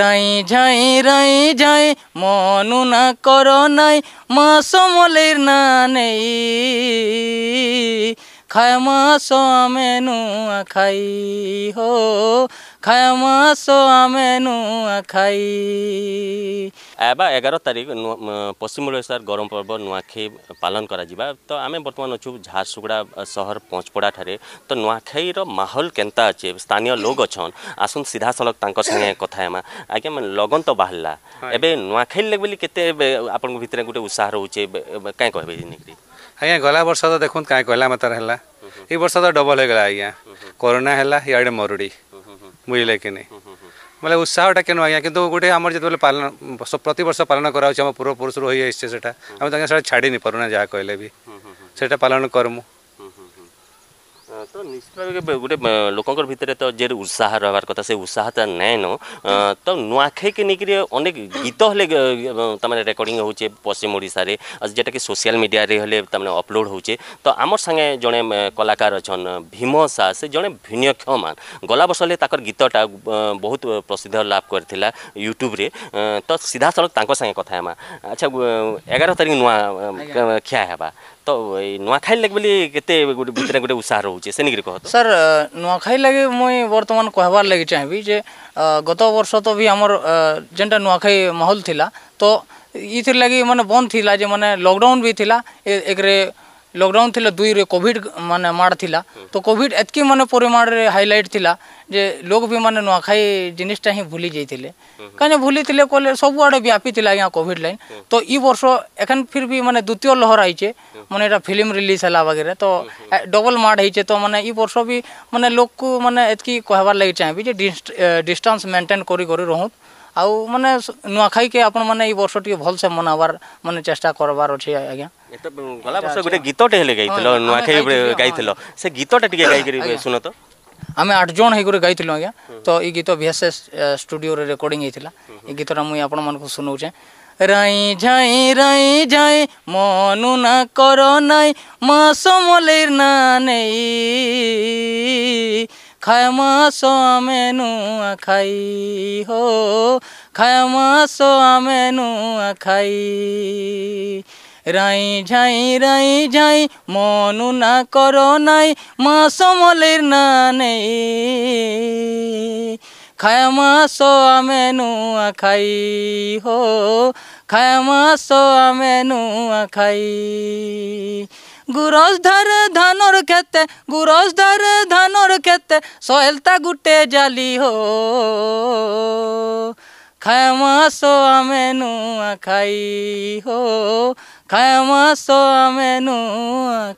রাই ঝাই রাই ঝাই মনু না কর নাই মা সমলের না নেই খায়মা সো আমে নুয়া হো খায়মা সো আমে নুয়া এবার এগারো তারিখ পশ্চিম ওড়িশার গরম পর্ব নুয়াখাই পালন করা তো আমি বর্তমান অছু ঝারসুগুড়া সহর পঁচপড়া ঠারে তো নুয়াখাইর মাহল কেন্তা আছে স্থানীয় লোক অছন আসুন সিধা সলক তাঙ্ক সঙ্গে কথা হেমা আজ্ঞা লগন তো বাহারা এবে নুয়াখাই লাগবে কেতে আপনার ভিতরে গোটে উৎসাহ রয়েছে কে কহবে ଆଜ୍ଞା ଗଲା ବର୍ଷ ତ ଦେଖନ୍ତୁ କାହିଁ କହିଲା ମାତ୍ର ହେଲା ଏ ବର୍ଷ ତ ଡବଲ ହେଇଗଲା ଆଜ୍ଞା କରୋନା ହେଲା ଇଆଡ଼େ ମରୁଡ଼ି ବୁଝିଲେ କି ନାହିଁ ବୋଲେ ଉତ୍ସାହଟା କେନ ଆଜ୍ଞା କିନ୍ତୁ ଗୋଟେ ଆମର ଯେତେବେଳେ ପାଳନ ପ୍ରତିବର୍ଷ ପାଳନ କରାହେଉଛି ଆମ ପୂର୍ବପୁରୁଷରୁ ହୋଇଆସିଛେ ସେଟା ଆମେ ତାଙ୍କେ ସେଟା ଛାଡ଼ି ନି ପାରୁନା ଯାହା କହିଲେ ବି ସେଟା ପାଳନ କରମୁ ତ ନିଶ୍ଚିତ ଗୋଟେ ଲୋକଙ୍କର ଭିତରେ ତ ଯେ ଉତ୍ସାହ ରହିବାର କଥା ସେ ଉତ୍ସାହଟା ନାଇଁନ ତ ନୂଆଖାଇକି ନେଇକିରି ଅନେକ ଗୀତ ହେଲେ ତାମାନେ ରେକର୍ଡିଂ ହେଉଛେ ପଶ୍ଚିମ ଓଡ଼ିଶାରେ ଯେଟାକି ସୋସିଆଲ ମିଡ଼ିଆରେ ହେଲେ ତାମାନେ ଅପଲୋଡ଼ ହେଉଛେ ତ ଆମର ସାଙ୍ଗେ ଜଣେ କଳାକାର ଅଛନ୍ ଭୀମ ଶାହ ସେ ଜଣେ ଭିନ୍ନକ୍ଷମାନ ଗଲା ବର୍ଷ ହେଲେ ତାଙ୍କର ଗୀତଟା ବହୁତ ପ୍ରସିଦ୍ଧ ଲାଭ କରିଥିଲା ୟୁଟ୍ୟୁବରେ ତ ସିଧାସଳଖ ତାଙ୍କ ସାଙ୍ଗେ କଥା ହେମା ଆଚ୍ଛା ଏଗାର ତାରିଖ ନୂଆ ଖିଆ ହେବା ତ ନୂଆଖାଇ ଲାଗି ବୋଲି କେତେ ଗୋଟେ ଭିତରେ ଗୋଟେ ଉତ୍ସାହ ରହୁଛି ସେ ନେଇକିରି କହ ସାର୍ ନୂଆଖାଇ ଲାଗି ମୁଇଁ ବର୍ତ୍ତମାନ କହିବାର୍ ଲାଗି ଚାହିଁବି ଯେ ଗତ ବର୍ଷ ତ ବି ଆମର ଯେନ୍ଟା ନୂଆଖାଇ ମାହୋଲ ଥିଲା ତ ଇଥିର୍ ଲାଗି ମାନେ ବନ୍ଦ ଥିଲା ଯେ ମାନେ ଲକଡାଉନ୍ ବି ଥିଲା ଏକରେ ଲକଡାଉନ୍ ଥିଲା ଦୁଇରେ କୋଭିଡ଼ ମାନେ ମାଡ଼ ଥିଲା ତ କୋଭିଡ଼ ଏତ୍କି ମାନେ ପରିମାଣରେ ହାଇଲାଇଟ୍ ଥିଲା ଯେ ଲୋକ ବି ମାନେ ନୂଆଖାଇ ଜିନିଷଟା ହିଁ ଭୁଲି ଯାଇଥିଲେ କାହିଁକି ଭୁଲିଥିଲେ କହିଲେ ସବୁଆଡ଼େ ବ୍ୟାପିଥିଲା ଆଜ୍ଞା କୋଭିଡ଼ ଲାଇନ୍ ତ ଇ ବର୍ଷ ଏଖେନ୍ ଫିର୍ ବି ମାନେ ଦ୍ୱିତୀୟ ଲହର ଆଇଛେ ମାନେ ଏଇଟା ଫିଲ୍ମ ରିଲିଜ୍ ହେଲା ବାଗିରେ ତ ଡବଲ୍ ମାଡ଼ ହେଇଛେ ତ ମାନେ ଇ ବର୍ଷ ବି ମାନେ ଲୋକକୁ ମାନେ ଏତ୍କି କହିବାର୍ ଲାଗି ଚାହିଁବି ଯେ ଡିଷ୍ଟାନ୍ସ ମେଣ୍ଟେନ୍ କରି କରି ରହୁନ୍ ଆଉ ମାନେ ନୂଆଖାଇକେ ଆପଣମାନେ ଏଇ ବର୍ଷ ଟିକେ ଭଲସେ ମନାବାର ମାନେ ଚେଷ୍ଟା କରବାର ଅଛି ଆଜ୍ଞା ଗଲା ବର୍ଷ ଗୋଟେ ଗୀତଟେ ହେଲେ ଗାଇଥିଲ ନୂଆଖାଇ ଗାଇଥିଲ ସେ ଗୀତଟା ଟିକେ ଗାଇକରି ଶୁଣ ତ ଆମେ ଆଠ ଜଣ ହେଇକରି ଗାଇଥିଲୁ ଆଜ୍ଞା ତ ଏଇ ଗୀତ ଭିଏସ୍ଏସ୍ ଷ୍ଟୁଡ଼ିଓରେ ରେକର୍ଡିଂ ହେଇଥିଲା ଏ ଗୀତଟା ମୁଇଁ ଆପଣମାନଙ୍କୁ ଶୁଣଉଛେଁ রাই ঝাই রাই ঝাই মনু না কর নাই সমলের না নেই খায় মাস আমেনু আখাই হো খায় মাস আমেনু আখাই রাই ঝাই রাই ঝাই মনু না কর নাই সমলের না নেই খায়মা সোয়া মেনু আখাই হো খায়মা সোয়া মেনু আখাই গুরস ধর ধানর খেতে গুরস ধর ধানর খেতে সহেলতা গুটে জালি হো खैमा सो अमेनु खाई हो खैमा सो अमेनु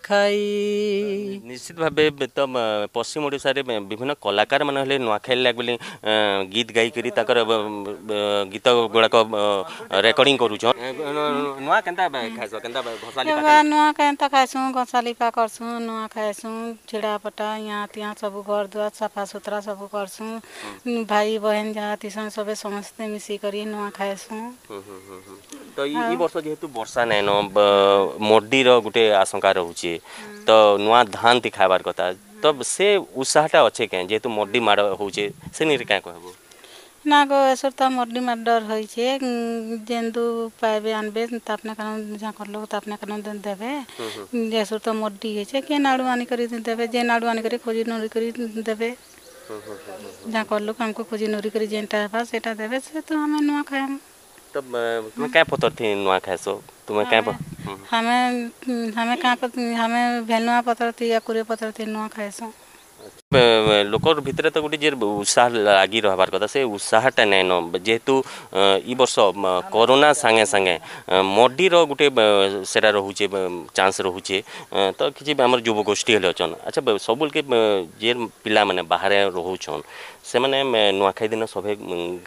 খাই নিশ্চিত ভাবে তো পশ্চিম ওড়িশার বিভিন্ন কলাকার মানে হলে নুয়াখাই লাগ বলে গীত গাইকি তাকর গীত গুড়াক রেকর্ডিং করুছ নুয়া কেনতা খাইছ কেনতা ঘসালি পাকা নুয়া কেনতা খাইছু ঘসালি পা করছু নুয়া খাইছু ছিড়া পটা ইয়া তিয়া সব ঘর দুয়ার সাফা সুতরা সব করছু ভাই বহেন যা তিসন সবে সমস্তে ମିଶିକରି ନୂଆ ଖାଏସୁଁ ତ ଇ ବର୍ଷ ଯେହେତୁ ବର୍ଷା ନାଇଁନ ମର୍ଡ଼ିର ଗୋଟେ ଆଶଙ୍କା ରହୁଛେ ତ ନୂଆ ଧାନ ତି ଖାଇବାର କଥା ତ ସେ ଉତ୍ସାହଟା ଅଛେ କେଁ ଯେହେତୁ ମର୍ଡ଼ି ମାଡ଼ ହଉଛେ ସେ ନିରେ କାଁ କହିବୁ ନା ଗୋ ଏସର ତ ମର୍ଡ଼ି ମାଡ଼ ଡର ହେଇଛେ ଯେନ୍ତୁ ପାଇବେ ଆନବେ ତାପନେ କାରଣ ଯାଙ୍କର ଲୋକ ତାପନେ କାରଣ ଦେବେ ଏସର ତ ମର୍ଡ଼ି ହେଇଛେ କେନ୍ ଆଡ଼ୁ ଆଣିକରି ଦେବେ ଯେନ୍ ଆଡ଼ୁ ଆଣିକରି ଖୋଜି ନଡ଼ିକରି ଦେବେ जहाँ कलू हमको खोजी नूरी करी देवे से तो हमें नुआ खाए हम तब क्या पतर थी नुआ खाए सो तुम्हें क्या हमें हम्म। हमें कहाँ हमें भेलुआ पतर थी या कुरे पतर थी नुआ खाए सो ଲୋକର ଭିତରେ ତ ଗୋଟେ ଯେ ଉତ୍ସାହ ଲାଗି ରହିବାର କଥା ସେ ଉତ୍ସାହଟା ନାଇଁନ ଯେହେତୁ ଇ ବର୍ଷ କରୋନା ସାଙ୍ଗେ ସାଙ୍ଗେ ମଡ଼ିର ଗୋଟେ ସେଟା ରହୁଛେ ଚାନ୍ସ ରହୁଛେ ତ କିଛି ଆମର ଯୁବଗୋଷ୍ଠୀ ହେଲେ ଅଛନ୍ ଆଚ୍ଛା ସବୁକେ ଯେ ପିଲାମାନେ ବାହାରେ ରହୁଛନ୍ ସେମାନେ ନୂଆଖାଇ ଦିନ ସଭେ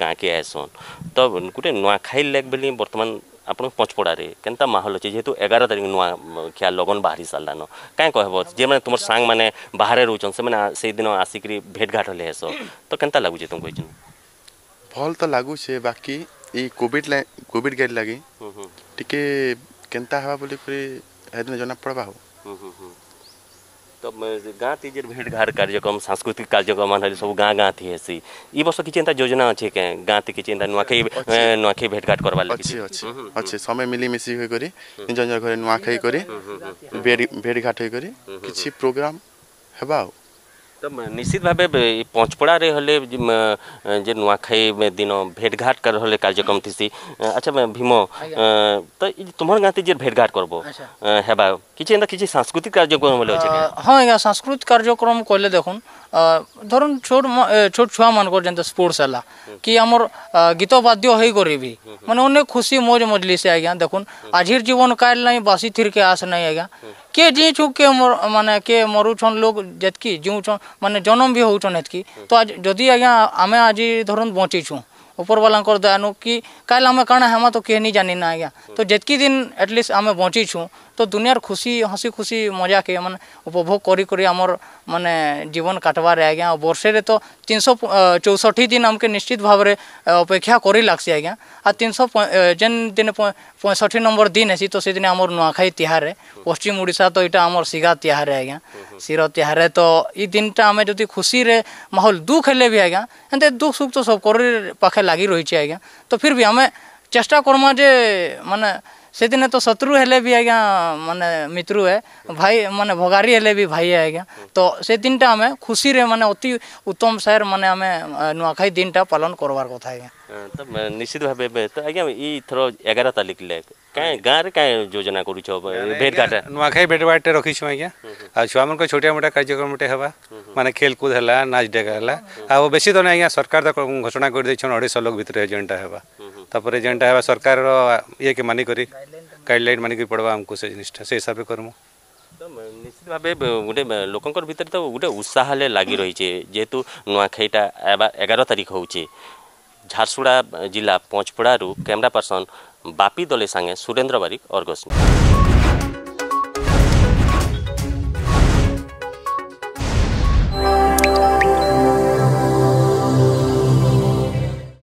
ଗାଁକେ ଆଏସନ୍ ତ ଗୋଟେ ନୂଆଖାଇ ଲେଗ୍ ବୋଲି ବର୍ତ୍ତମାନ ଆପଣ ପଞ୍ଚପଡ଼ାରେ କେନ୍ତା ମାହୋଲ ଅଛି ଯେହେତୁ ଏଗାର ତାରିଖ ନୂଆ ଖିଆ ଲଗନ ବାହାରି ସାରିଲାନ କାଁ କହିବ ଯେମାନେ ତୁମର ସାଙ୍ଗମାନେ ବାହାରେ ରହୁଛନ୍ ସେମାନେ ସେଇଦିନ ଆସିକିରି ଭେଟଘାଟ ହେଲେ ହେସ ତ କେନ୍ତା ଲାଗୁଛେ ତୁମକୁ କହିଛନ୍ତି ଭଲ ତ ଲାଗୁଛେ ବାକି ଏଇ କୋଭିଡ଼ କୋଭିଡ଼ ଗାଇଡ଼ ଲାଗି ଟିକେ କେନ୍ତା ହେବା ବୋଲିକରି ହେଦିନ ଜଣା ପଡ଼ବା ହଉ ଗାଁ ତି ଯେନ୍ ଭେଟ୍ ଘାଟ୍ କାର୍ଯ୍ୟକ୍ରମ ସାଂସ୍କୃତିକ କାର୍ଯ୍ୟକ୍ରମ ହେଲେ ସବୁ ଗାଁ ଗାଁ ଥି ହେସି ଇ ବର୍ଷ କିଛି ଏନ୍ତା ଯୋଜନା ଅଛି କେଁ ଗାଁ ତି କିଛି ଏନ୍ତା ନୂଆଖାଇ ନୂଆଖାଇ ଭେଟ୍ ଘାଟ୍ କରବାର୍ ଲାଗି ଅଛି ଅଛି ଅଛି ସମୟ ମିଲିମିଶି ହୋଇକରି ନିଜ ନିଜ ଘରେ ନୂଆଖାଇ କରି ଭେଟ୍ ଘାଟ୍ ହୋଇକରି କିଛି ପ୍ରୋଗ୍ରାମ୍ ହେବା ଆଉ ତ ନିଶ୍ଚିତ ଭାବେ ପଞ୍ଚପଡ଼ାରେ ହେଲେ ଯେ ନୂଆଖାଇ ଦିନ ଭେଟଘାଟ ହେଲେ କାର୍ଯ୍ୟକ୍ରମ ଥିସି ଆଚ୍ଛା ଭୀମ ତ ତୁମର ଗାଁତି ଯେ ଭେଟଘାଟ କରବ ହେବା କିଛି ଏନ୍ତା କିଛି ସାଂସ୍କୃତିକ କାର୍ଯ୍ୟକ୍ରମ ହେଲେ ଅଛେ ହଁ ଆଜ୍ଞା ସାଂସ୍କୃତିକ କାର୍ଯ୍ୟକ୍ରମ କହିଲେ ଦେଖୁନ୍ धरन छोट छोट छुआ मान कर जेंता स्पोर्ट्स हला कि हमर गीत बाध्य होई करबी माने ओने खुशी मौज मजलिस आ गया देखुन आजिर जीवन काल नै बासी थिर के आस नै आ गया जी छु के मोर माने के मरु छन लोग जतकी जिउ छ माने जन्म भी हो छन जतकी तो आज जदी आ गया आज धरन बची छु ऊपर वाला कर दयानु कि काल हमें कण हेमा तो के नहीं जानी ना आ तो जतकी दिन एटलिस्ट आम बची छु तो दुनिया खुशी हसी खुशी मजा के मान उपभोग कर मानने जीवन काटवार आज्ञा बर्षे तो तीन सौ चौसठ दिन आमके निश्चित भाव में अपेक्षा कर लग्सी आज्ञा आ तीन सौ जेन दिन पैंसठ नंबर दिन है तो से दिन आम नुआखाई तिहार पश्चिम ओडा तो यहाँ आम सीघा तिहार आज्ञा शीर तिहार तो ये दिन आम जो खुशी माहौल दुख हेले भी आज्ञा एंते दुख सुख तो सबकर पाखे लगी रही है आज्ञा तो फिर भी आम चेष्टा करमा जे मानने से दिन तो शत्रु हेले भी आज्ञा मान मित्र भाई मान भगारी हेले भी भाई आज्ञा तो से दिन टा आम खुशी मान अति उत्तम सहर मान आम नुआखाई दिन टा पालन करवार कथा आज्ञा तो निश्चित भाव तो आज्ञा यो एगार तारीख ले कहीं गाँव रे कहीं योजना करू नुआखाई भेट रखी छु आज्ञा आ छुआ मन को छोटिया मोटा कार्यक्रम टे हवा माने खेल कूद नाच डेगा हला बेसी तो नहीं आज्ञा सरकार तो घोषणा कर दे छन 250 लोग भीतर एजेंडा हवा তারপরে যেটা হওয়া সরকার ইয়ে কে মানি করি গাইডলাইন মানিকি পড়বা আমাকে সে জিনিসটা সেই হিসাবে করমু নিশ্চিত ভাবে গোটে লোকর ভিতরে তো গোটে উৎসাহ হলে লাগি রয়েছে যেহেতু নয়াখাইটা এগারো তারিখ হচ্ছে ঝারসুড়া জেলা পঞ্চপড়ারু ক্যামেরা পার্সন বাপি দলে সাঙ্গে সুরেন্দ্র বারিক অর্গস